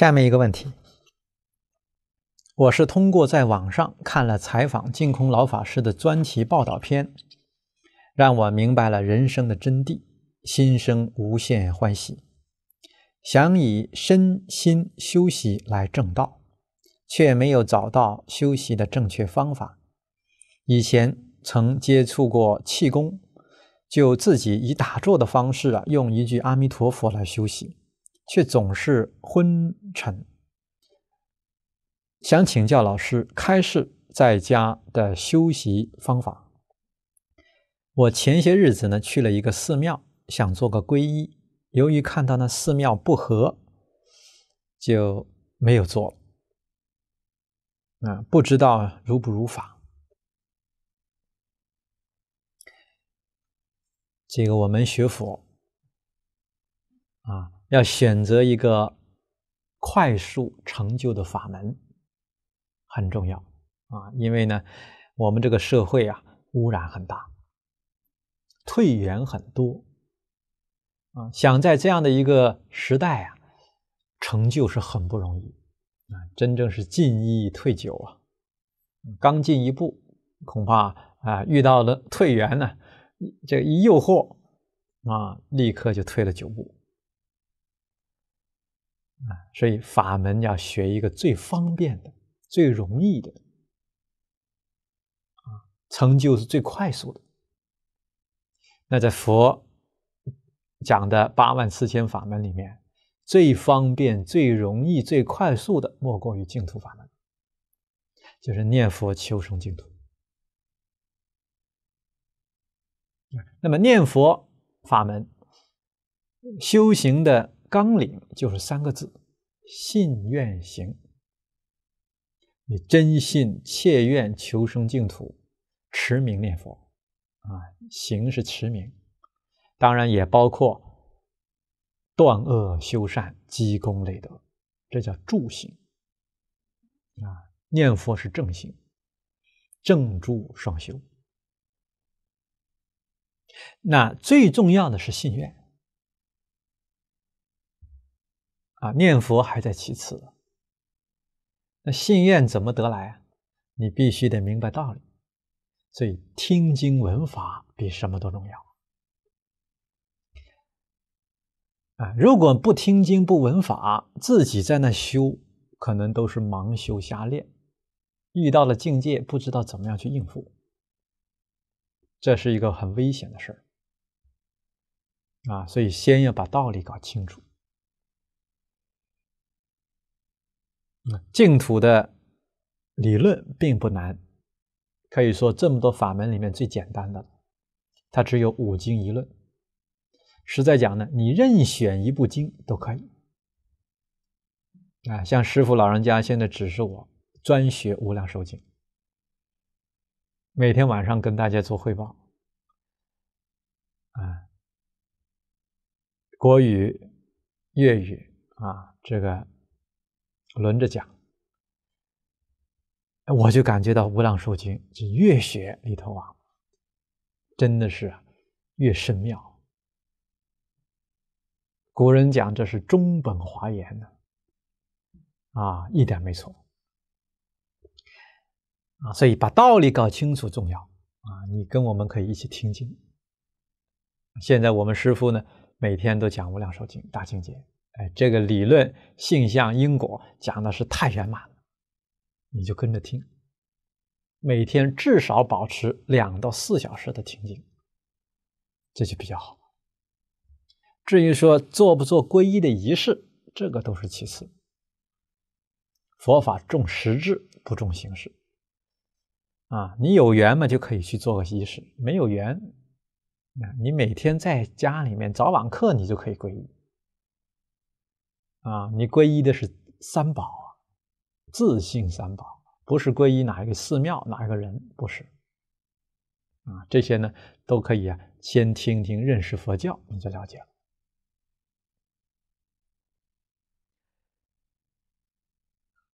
下面一个问题，我是通过在网上看了采访净空老法师的专题报道片，让我明白了人生的真谛，心生无限欢喜，想以身心修习来正道，却没有找到修习的正确方法。以前曾接触过气功，就自己以打坐的方式啊，用一句阿弥陀佛来修行。却总是昏沉，想请教老师开示在家的修习方法。我前些日子呢去了一个寺庙，想做个皈依，由于看到那寺庙不合，就没有做。啊，不知道如不如法？这个我们学佛，啊。要选择一个快速成就的法门很重要啊，因为呢，我们这个社会啊，污染很大，退缘很多啊。想在这样的一个时代啊，成就是很不容易啊，真正是进一退九啊。刚进一步，恐怕啊，遇到了退缘呢，这一诱惑啊，立刻就退了九步。啊，所以法门要学一个最方便的、最容易的，啊，成就是最快速的。那在佛讲的八万四千法门里面，最方便、最容易、最快速的，莫过于净土法门，就是念佛求生净土。那么念佛法门修行的。纲领就是三个字：信愿行。你真信切愿求生净土，持名念佛啊，行是持名，当然也包括断恶修善、积功累德，这叫助行啊。念佛是正行，正助双修。那最重要的是信愿。啊，念佛还在其次，那信愿怎么得来啊？你必须得明白道理，所以听经闻法比什么都重要。啊，如果不听经不闻法，自己在那修，可能都是盲修瞎练，遇到了境界不知道怎么样去应付，这是一个很危险的事儿。啊，所以先要把道理搞清楚。净土的理论并不难，可以说这么多法门里面最简单的，它只有五经一论。实在讲呢，你任选一部经都可以。啊，像师傅老人家现在指示我专学无量寿经，每天晚上跟大家做汇报。啊，国语、粤语啊，这个。轮着讲，我就感觉到《无量寿经》是越学里头啊，真的是越深妙。古人讲这是中本华严呢，啊，一点没错，啊，所以把道理搞清楚重要啊。你跟我们可以一起听经。现在我们师父呢，每天都讲《无量寿经》大境界。哎，这个理论性相因果讲的是太圆满了，你就跟着听，每天至少保持两到四小时的听经，这就比较好。至于说做不做皈依的仪式，这个都是其次，佛法重实质不重形式。啊，你有缘嘛就可以去做个仪式，没有缘，那你每天在家里面早晚课你就可以皈依。啊，你皈依的是三宝啊，自性三宝，不是皈依哪一个寺庙哪一个人，不是。啊，这些呢都可以啊，先听听认识佛教，你就了解了。